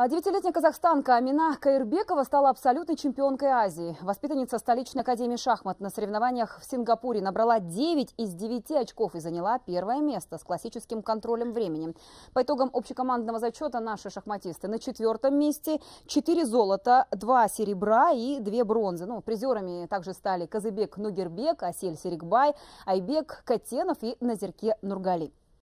А девятилетняя казахстанка Амина Каирбекова стала абсолютной чемпионкой Азии. Воспитанница столичной академии шахмат на соревнованиях в Сингапуре набрала 9 из 9 очков и заняла первое место с классическим контролем времени. По итогам общекомандного зачета наши шахматисты на четвертом месте, 4 золота, 2 серебра и 2 бронзы. Ну, призерами также стали Казыбек Нугербек, Асель Серикбай, Айбек Катенов и Назирке Нургали.